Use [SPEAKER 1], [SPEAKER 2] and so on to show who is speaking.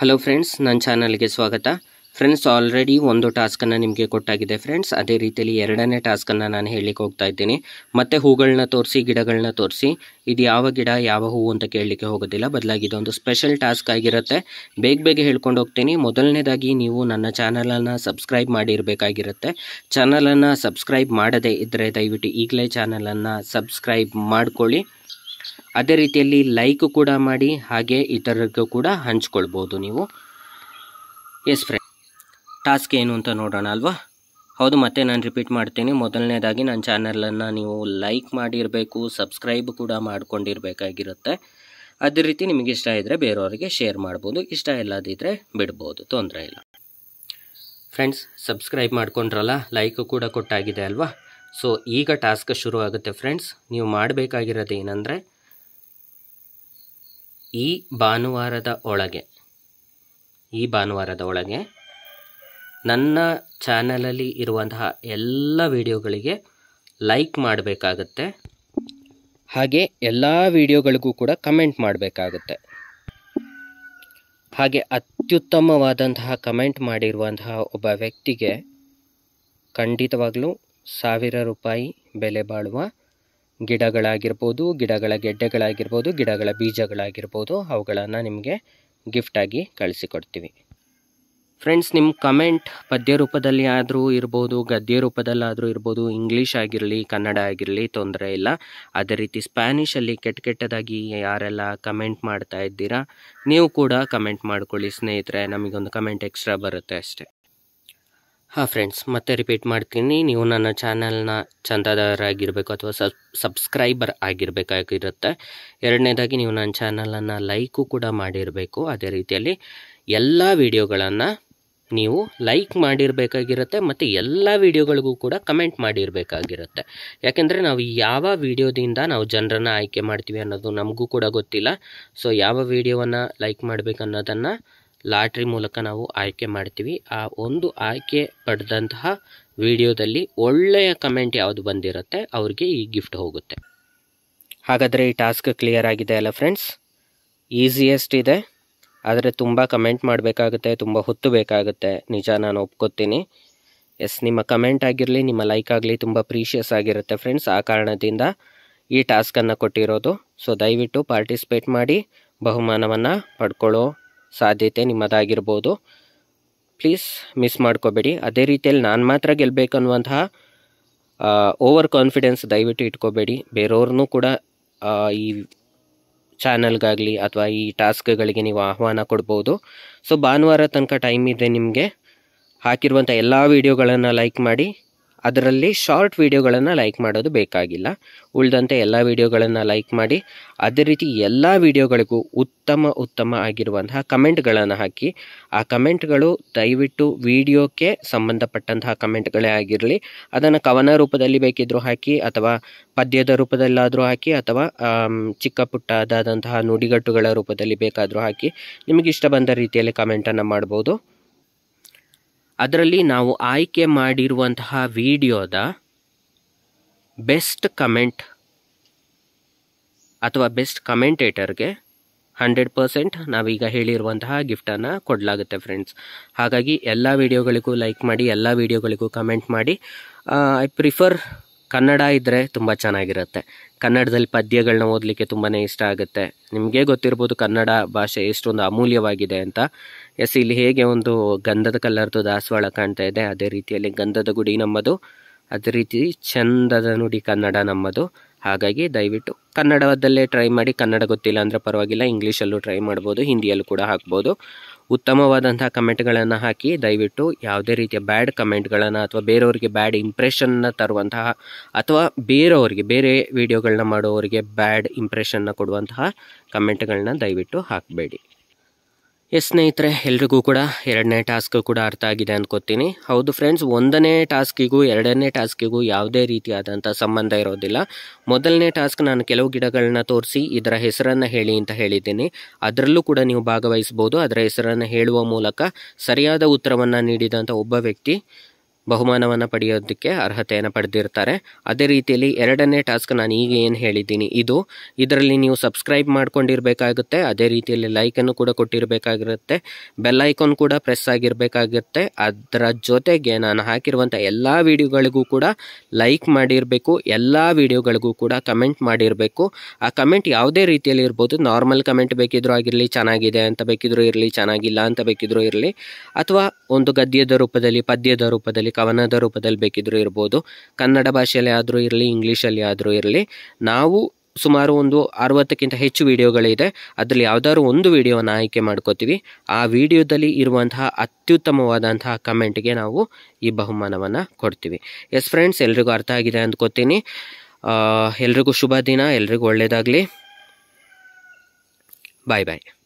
[SPEAKER 1] hello friends ನನ್ನ ಚಾನಲ್ಗೆ ಸ್ವಾಗತ ಫ್ರೆಂಡ್ಸ್ ಆಲ್ರೆಡಿ ಒಂದು ಟಾಸ್ಕನ್ನು ನಿಮಗೆ ಕೊಟ್ಟಾಗಿದೆ ಫ್ರೆಂಡ್ಸ್ ಅದೇ ರೀತಿಯಲ್ಲಿ ಎರಡನೇ ಟಾಸ್ಕನ್ನು ನಾನು ಹೇಳಲಿಕ್ಕೆ ಹೋಗ್ತಾ ಇದ್ದೀನಿ ಮತ್ತೆ ಹೂಗಳನ್ನ ತೋರಿಸಿ ಗಿಡಗಳನ್ನ ತೋರಿಸಿ ಇದು ಯಾವ ಗಿಡ ಯಾವ ಹೂವು ಅಂತ ಕೇಳಲಿಕ್ಕೆ ಹೋಗೋದಿಲ್ಲ ಬದಲಾಗಿ ಇದೊಂದು ಸ್ಪೆಷಲ್ ಟಾಸ್ಕ್ ಆಗಿರುತ್ತೆ ಬೇಗ ಬೇಗ ಹೇಳ್ಕೊಂಡು ಹೋಗ್ತೀನಿ ಮೊದಲನೇದಾಗಿ ನೀವು ನನ್ನ ಚಾನಲನ್ನು ಸಬ್ಸ್ಕ್ರೈಬ್ ಮಾಡಿರಬೇಕಾಗಿರುತ್ತೆ ಚಾನಲನ್ನು ಸಬ್ಸ್ಕ್ರೈಬ್ ಮಾಡದೇ ಇದ್ದರೆ ದಯವಿಟ್ಟು ಈಗಲೇ ಚಾನಲನ್ನು ಸಬ್ಸ್ಕ್ರೈಬ್ ಮಾಡಿಕೊಳ್ಳಿ ಅದೇ ರೀತಿಯಲ್ಲಿ ಲೈಕ್ ಕೂಡ ಮಾಡಿ ಹಾಗೆ ಇತರರಿಗೂ ಕೂಡ ಹಂಚ್ಕೊಳ್ಬೋದು ನೀವು ಎಸ್ ಫ್ರೆಂಡ್ ಟಾಸ್ಕ್ ಏನು ಅಂತ ನೋಡೋಣ ಅಲ್ವಾ ಹೌದು ಮತ್ತೆ ನಾನು ರಿಪೀಟ್ ಮಾಡ್ತೀನಿ ಮೊದಲನೇದಾಗಿ ನನ್ನ ಚಾನಲನ್ನು ನೀವು ಲೈಕ್ ಮಾಡಿರಬೇಕು ಸಬ್ಸ್ಕ್ರೈಬ್ ಕೂಡ ಮಾಡ್ಕೊಂಡಿರಬೇಕಾಗಿರುತ್ತೆ ಅದೇ ರೀತಿ ನಿಮಗೆ ಇಷ್ಟ ಇದ್ದರೆ ಬೇರೆಯವರಿಗೆ ಶೇರ್ ಮಾಡ್ಬೋದು ಇಷ್ಟ ಇಲ್ಲದಿದ್ದರೆ ಬಿಡ್ಬೋದು ತೊಂದರೆ ಇಲ್ಲ ಫ್ರೆಂಡ್ಸ್ ಸಬ್ಸ್ಕ್ರೈಬ್ ಮಾಡ್ಕೊಂಡ್ರಲ್ಲ ಲೈಕ್ ಕೂಡ ಕೊಟ್ಟಾಗಿದೆ ಅಲ್ವಾ ಸೊ ಈಗ ಟಾಸ್ಕ್ ಶುರು ಆಗುತ್ತೆ ಫ್ರೆಂಡ್ಸ್ ನೀವು ಮಾಡಬೇಕಾಗಿರೋದು ಏನಂದರೆ ಈ ಭಾನುವಾರದ ಒಳಗೆ ಈ ಭಾನುವಾರದ ಒಳಗೆ ನನ್ನ ಚಾನಲಲ್ಲಿ ಇರುವಂತಹ ಎಲ್ಲ ವಿಡಿಯೋಗಳಿಗೆ ಲೈಕ್ ಮಾಡಬೇಕಾಗತ್ತೆ ಹಾಗೆ ಎಲ್ಲ ವಿಡಿಯೋಗಳಿಗೂ ಕೂಡ ಕಮೆಂಟ್ ಮಾಡಬೇಕಾಗತ್ತೆ ಹಾಗೆ ಅತ್ಯುತ್ತಮವಾದಂತಹ ಕಮೆಂಟ್ ಮಾಡಿರುವಂತಹ ಒಬ್ಬ ವ್ಯಕ್ತಿಗೆ ಖಂಡಿತವಾಗಲೂ ಸಾವಿರ ರೂಪಾಯಿ ಬೆಲೆ ಬಾಳುವ ಗಿಡಗಳಾಗಿರ್ಬೋದು ಗಿಡಗಳ ಗೆಡ್ಡೆಗಳಾಗಿರ್ಬೋದು ಗಿಡಗಳ ಬೀಜಗಳಾಗಿರ್ಬೋದು ಅವುಗಳನ್ನು ನಿಮಗೆ ಗಿಫ್ಟಾಗಿ ಕಳಿಸಿಕೊಡ್ತೀವಿ ಫ್ರೆಂಡ್ಸ್ ನಿಮ್ಮ ಕಮೆಂಟ್ ಪದ್ಯ ರೂಪದಲ್ಲಿ ಆದರೂ ಇರ್ಬೋದು ಗದ್ಯ ರೂಪದಲ್ಲಾದರೂ ಇರ್ಬೋದು ಇಂಗ್ಲೀಷ್ ಆಗಿರಲಿ ಕನ್ನಡ ಆಗಿರಲಿ ತೊಂದರೆ ಇಲ್ಲ ಅದೇ ರೀತಿ ಸ್ಪ್ಯಾನಿಷಲ್ಲಿ ಕೆಟ್ಟ ಕೆಟ್ಟದಾಗಿ ಯಾರೆಲ್ಲ ಕಮೆಂಟ್ ಮಾಡ್ತಾ ಇದ್ದೀರಾ ನೀವು ಕೂಡ ಕಮೆಂಟ್ ಮಾಡಿಕೊಳ್ಳಿ ಸ್ನೇಹಿತರೆ ನಮಗೊಂದು ಕಮೆಂಟ್ ಎಕ್ಸ್ಟ್ರಾ ಬರುತ್ತೆ ಅಷ್ಟೇ ಹಾಂ ಫ್ರೆಂಡ್ಸ್ ಮತ್ತೆ ರಿಪೀಟ್ ಮಾಡ್ತೀನಿ ನೀವು ನನ್ನ ಚಾನಲ್ನ ಚಂದಾದಾರರಾಗಿರಬೇಕು ಅಥವಾ ಸಬ್ ಸಬ್ಸ್ಕ್ರೈಬರ್ ಆಗಿರಬೇಕಾಗಿರುತ್ತೆ ಎರಡನೇದಾಗಿ ನೀವು ನನ್ನ ಚಾನಲನ್ನು ಲೈಕು ಕೂಡ ಮಾಡಿರಬೇಕು ಅದೇ ರೀತಿಯಲ್ಲಿ ಎಲ್ಲ ವಿಡಿಯೋಗಳನ್ನು ನೀವು ಲೈಕ್ ಮಾಡಿರಬೇಕಾಗಿರುತ್ತೆ ಮತ್ತು ಎಲ್ಲ ವಿಡಿಯೋಗಳಿಗೂ ಕೂಡ ಕಮೆಂಟ್ ಮಾಡಿರಬೇಕಾಗಿರುತ್ತೆ ಯಾಕೆಂದರೆ ನಾವು ಯಾವ ವಿಡಿಯೋದಿಂದ ನಾವು ಜನರನ್ನು ಆಯ್ಕೆ ಮಾಡ್ತೀವಿ ಅನ್ನೋದು ನಮಗೂ ಕೂಡ ಗೊತ್ತಿಲ್ಲ ಸೊ ಯಾವ ವಿಡಿಯೋವನ್ನು ಲೈಕ್ ಮಾಡಬೇಕನ್ನೋದನ್ನು ಲಾಟ್ರಿ ಮೂಲಕ ನಾವು ಆಯ್ಕೆ ಮಾಡ್ತೀವಿ ಆ ಒಂದು ಆಯ್ಕೆ ಪಡೆದಂತಹ ವಿಡಿಯೋದಲ್ಲಿ ಒಳ್ಳೆಯ ಕಮೆಂಟ್ ಯಾವುದು ಬಂದಿರುತ್ತೆ ಅವ್ರಿಗೆ ಈ ಗಿಫ್ಟ್ ಹೋಗುತ್ತೆ ಹಾಗಾದರೆ ಈ ಟಾಸ್ಕ್ ಕ್ಲಿಯರ್ ಆಗಿದೆ ಅಲ್ಲ ಫ್ರೆಂಡ್ಸ್ ಈಸಿಯೆಸ್ಟ್ ಇದೆ ಆದರೆ ತುಂಬ ಕಮೆಂಟ್ ಮಾಡಬೇಕಾಗುತ್ತೆ ತುಂಬ ಹೊತ್ತು ಬೇಕಾಗುತ್ತೆ ನಿಜ ನಾನು ಒಪ್ಕೋತೀನಿ ಎಸ್ ನಿಮ್ಮ ಕಮೆಂಟ್ ಆಗಿರಲಿ ನಿಮ್ಮ ಲೈಕ್ ಆಗಲಿ ತುಂಬ ಪ್ರೀಷಿಯಸ್ ಆಗಿರುತ್ತೆ ಫ್ರೆಂಡ್ಸ್ ಆ ಕಾರಣದಿಂದ ಈ ಟಾಸ್ಕನ್ನು ಕೊಟ್ಟಿರೋದು ಸೊ ದಯವಿಟ್ಟು ಪಾರ್ಟಿಸಿಪೇಟ್ ಮಾಡಿ ಬಹುಮಾನವನ್ನು ಪಡ್ಕೊಳ್ಳೋ ಸಾಧ್ಯತೆ ನಿಮ್ಮದಾಗಿರ್ಬೋದು ಪ್ಲೀಸ್ ಮಿಸ್ ಮಾಡ್ಕೋಬೇಡಿ ಅದೇ ರೀತಿಯಲ್ಲಿ ನಾನು ಮಾತ್ರ ಗೆಲ್ಲಬೇಕನ್ನುವಂತಹ ಓವರ್ ಕಾನ್ಫಿಡೆನ್ಸ್ ದಯವಿಟ್ಟು ಇಟ್ಕೋಬೇಡಿ ಬೇರೆಯವ್ರನ್ನೂ ಕೂಡ ಈ ಚಾನಲ್ಗಾಗಲಿ ಅಥವಾ ಈ ಟಾಸ್ಕ್ಗಳಿಗೆ ನೀವು ಆಹ್ವಾನ ಕೊಡ್ಬೋದು ಸೊ ಭಾನುವಾರ ತನಕ ಟೈಮ್ ಇದೆ ನಿಮಗೆ ಹಾಕಿರುವಂಥ ಎಲ್ಲ ವೀಡಿಯೋಗಳನ್ನು ಲೈಕ್ ಮಾಡಿ ಅದರಲ್ಲಿ ಶಾರ್ಟ್ ವೀಡಿಯೋಗಳನ್ನು ಲೈಕ್ ಮಾಡೋದು ಬೇಕಾಗಿಲ್ಲ ಉಳಿದಂತೆ ಎಲ್ಲ ವೀಡಿಯೋಗಳನ್ನು ಲೈಕ್ ಮಾಡಿ ಅದೇ ರೀತಿ ಎಲ್ಲ ವೀಡಿಯೋಗಳಿಗೂ ಉತ್ತಮ ಉತ್ತಮ ಆಗಿರುವಂತಹ ಕಮೆಂಟ್ಗಳನ್ನು ಹಾಕಿ ಆ ಕಮೆಂಟ್ಗಳು ದಯವಿಟ್ಟು ವೀಡಿಯೋಕ್ಕೆ ಸಂಬಂಧಪಟ್ಟಂತಹ ಕಮೆಂಟ್ಗಳೇ ಆಗಿರಲಿ ಅದನ್ನು ಕವನ ರೂಪದಲ್ಲಿ ಬೇಕಿದ್ದರೂ ಹಾಕಿ ಅಥವಾ ಪದ್ಯದ ರೂಪದಲ್ಲಾದರೂ ಹಾಕಿ ಅಥವಾ ಚಿಕ್ಕ ಪುಟ್ಟದಾದಂತಹ ನುಡಿಗಟ್ಟುಗಳ ರೂಪದಲ್ಲಿ ಬೇಕಾದರೂ ಹಾಕಿ ನಿಮಗಿಷ್ಟ ಬಂದ ರೀತಿಯಲ್ಲಿ ಕಮೆಂಟನ್ನು ಮಾಡ್ಬೋದು ಅದರಲ್ಲಿ ನಾವು ಆಯ್ಕೆ ಮಾಡಿರುವಂತಹ ವಿಡಿಯೋದ ಬೆಸ್ಟ್ ಕಮೆಂಟ್ ಅಥವಾ ಬೆಸ್ಟ್ ಕಮೆಂಟೇಟರ್ಗೆ ಹಂಡ್ರೆಡ್ ಪರ್ಸೆಂಟ್ ನಾವೀಗ ಹೇಳಿರುವಂತಹ ಗಿಫ್ಟನ್ನು ಕೊಡಲಾಗುತ್ತೆ ಫ್ರೆಂಡ್ಸ್ ಹಾಗಾಗಿ ಎಲ್ಲ ವಿಡಿಯೋಗಳಿಗೂ ಲೈಕ್ ಮಾಡಿ ಎಲ್ಲ ವಿಡಿಯೋಗಳಿಗೂ ಕಮೆಂಟ್ ಮಾಡಿ ಐ ಪ್ರಿಫರ್ ಕನ್ನಡ ಇದ್ದರೆ ತುಂಬ ಚೆನ್ನಾಗಿರುತ್ತೆ ಕನ್ನಡದಲ್ಲಿ ಪದ್ಯಗಳನ್ನ ಓದಲಿಕ್ಕೆ ತುಂಬಾ ಇಷ್ಟ ಆಗುತ್ತೆ ನಿಮಗೆ ಗೊತ್ತಿರ್ಬೋದು ಕನ್ನಡ ಭಾಷೆ ಎಷ್ಟೊಂದು ಅಮೂಲ್ಯವಾಗಿದೆ ಅಂತ ಎಸ್ ಇಲ್ಲಿ ಹೇಗೆ ಒಂದು ಗಂಧದ ಕಲ್ಲರ್ದು ದಾಸವಾಳ ಕಾಣ್ತಾ ಇದೆ ಅದೇ ರೀತಿಯಲ್ಲಿ ಗಂಧದ ಗುಡಿ ನಮ್ಮದು ಅದೇ ರೀತಿ ಚಂದದ ನುಡಿ ಕನ್ನಡ ನಮ್ಮದು ಹಾಗಾಗಿ ದಯವಿಟ್ಟು ಕನ್ನಡದಲ್ಲೇ ಟ್ರೈ ಮಾಡಿ ಕನ್ನಡ ಗೊತ್ತಿಲ್ಲ ಅಂದರೆ ಪರವಾಗಿಲ್ಲ ಇಂಗ್ಲೀಷಲ್ಲೂ ಟ್ರೈ ಮಾಡ್ಬೋದು ಹಿಂದಿಯಲ್ಲೂ ಕೂಡ ಹಾಕ್ಬೋದು ಉತ್ತಮವಾದಂತಹ ಕಮೆಂಟ್ಗಳನ್ನು ಹಾಕಿ ದಯವಿಟ್ಟು ಯಾವುದೇ ರೀತಿಯ ಬ್ಯಾಡ್ ಕಮೆಂಟ್ಗಳನ್ನು ಅಥವಾ ಬೇರೆಯವರಿಗೆ ಬ್ಯಾಡ್ ಇಂಪ್ರೆಷನ್ನ ತರುವಂತಹ ಅಥವಾ ಬೇರೆಯವರಿಗೆ ಬೇರೆ ವಿಡಿಯೋಗಳನ್ನ ಮಾಡುವವರಿಗೆ ಬ್ಯಾಡ್ ಇಂಪ್ರೆಷನ್ನ ಕೊಡುವಂತಹ ಕಮೆಂಟ್ಗಳನ್ನ ದಯವಿಟ್ಟು ಹಾಕಬೇಡಿ ಎಸ್ ಸ್ನೇಹಿತರೆ ಎಲ್ರಿಗೂ ಕೂಡ ಎರಡನೇ ಟಾಸ್ಕ್ ಕೂಡ ಅರ್ಥ ಆಗಿದೆ ಅಂದ್ಕೋತೀನಿ ಹೌದು ಫ್ರೆಂಡ್ಸ್ ಒಂದನೇ ಟಾಸ್ಕಿಗೂ ಎರಡನೇ ಟಾಸ್ಕಿಗೂ ಯಾವುದೇ ರೀತಿಯಾದಂಥ ಸಂಬಂಧ ಇರೋದಿಲ್ಲ ಮೊದಲನೇ ಟಾಸ್ಕ್ ನಾನು ಕೆಲವು ಗಿಡಗಳನ್ನ ತೋರಿಸಿ ಇದರ ಹೆಸರನ್ನು ಹೇಳಿ ಅಂತ ಹೇಳಿದ್ದೀನಿ ಅದರಲ್ಲೂ ಕೂಡ ನೀವು ಭಾಗವಹಿಸ್ಬೋದು ಅದರ ಹೆಸರನ್ನು ಹೇಳುವ ಮೂಲಕ ಸರಿಯಾದ ಉತ್ತರವನ್ನು ನೀಡಿದಂಥ ಒಬ್ಬ ವ್ಯಕ್ತಿ ಬಹುಮಾನವನ್ನು ಪಡೆಯೋದಕ್ಕೆ ಅರ್ಹತೆಯನ್ನು ಪಡೆದಿರ್ತಾರೆ ಅದೇ ರೀತಿಯಲ್ಲಿ ಎರಡನೇ ಟಾಸ್ಕ್ ನಾನು ಈಗ ಏನು ಹೇಳಿದ್ದೀನಿ ಇದು ಇದರಲ್ಲಿ ನೀವು ಸಬ್ಸ್ಕ್ರೈಬ್ ಮಾಡ್ಕೊಂಡಿರಬೇಕಾಗುತ್ತೆ ಅದೇ ರೀತಿಯಲ್ಲಿ ಲೈಕನ್ನು ಕೂಡ ಕೊಟ್ಟಿರಬೇಕಾಗಿರುತ್ತೆ ಬೆಲ್ ಐಕಾನ್ ಕೂಡ ಪ್ರೆಸ್ ಆಗಿರಬೇಕಾಗಿರುತ್ತೆ ಅದರ ಜೊತೆಗೆ ನಾನು ಹಾಕಿರುವಂಥ ಎಲ್ಲ ವಿಡಿಯೋಗಳಿಗೂ ಕೂಡ ಲೈಕ್ ಮಾಡಿರಬೇಕು ಎಲ್ಲ ವಿಡಿಯೋಗಳಿಗೂ ಕೂಡ ಕಮೆಂಟ್ ಮಾಡಿರಬೇಕು ಆ ಕಮೆಂಟ್ ಯಾವುದೇ ರೀತಿಯಲ್ಲಿ ಇರ್ಬೋದು ನಾರ್ಮಲ್ ಕಮೆಂಟ್ ಬೇಕಿದ್ರೂ ಆಗಿರಲಿ ಚೆನ್ನಾಗಿದೆ ಅಂತ ಬೇಕಿದ್ರೂ ಇರಲಿ ಚೆನ್ನಾಗಿಲ್ಲ ಅಂತ ಬೇಕಿದ್ರೂ ಇರಲಿ ಅಥವಾ ಒಂದು ಗದ್ಯದ ರೂಪದಲ್ಲಿ ಪದ್ಯದ ರೂಪದಲ್ಲಿ ಕವನದ ರೂಪದಲ್ಲಿ ಬೇಕಿದ್ದರೂ ಇರ್ಬೋದು ಕನ್ನಡ ಭಾಷೆಯಲ್ಲಿ ಆದರೂ ಇರಲಿ ಇಂಗ್ಲೀಷಲ್ಲಿ ಆದರೂ ಇರಲಿ ನಾವು ಸುಮಾರು ಒಂದು ಅರವತ್ತಕ್ಕಿಂತ ಹೆಚ್ಚು ವಿಡಿಯೋಗಳಿದೆ ಅದರಲ್ಲಿ ಯಾವುದಾದ್ರು ಒಂದು ವಿಡಿಯೋವನ್ನು ಆಯ್ಕೆ ಮಾಡ್ಕೋತೀವಿ ಆ ವಿಡಿಯೋದಲ್ಲಿ ಇರುವಂತಹ ಅತ್ಯುತ್ತಮವಾದಂತಹ ಕಮೆಂಟ್ಗೆ ನಾವು ಈ ಬಹುಮಾನವನ್ನು ಕೊಡ್ತೀವಿ ಎಸ್ ಫ್ರೆಂಡ್ಸ್ ಎಲ್ರಿಗೂ ಅರ್ಥ ಆಗಿದೆ ಅಂದ್ಕೋತೀನಿ ಎಲ್ರಿಗೂ ಶುಭ ದಿನ ಎಲ್ರಿಗೂ ಒಳ್ಳೆಯದಾಗಲಿ ಬಾಯ್ ಬಾಯ್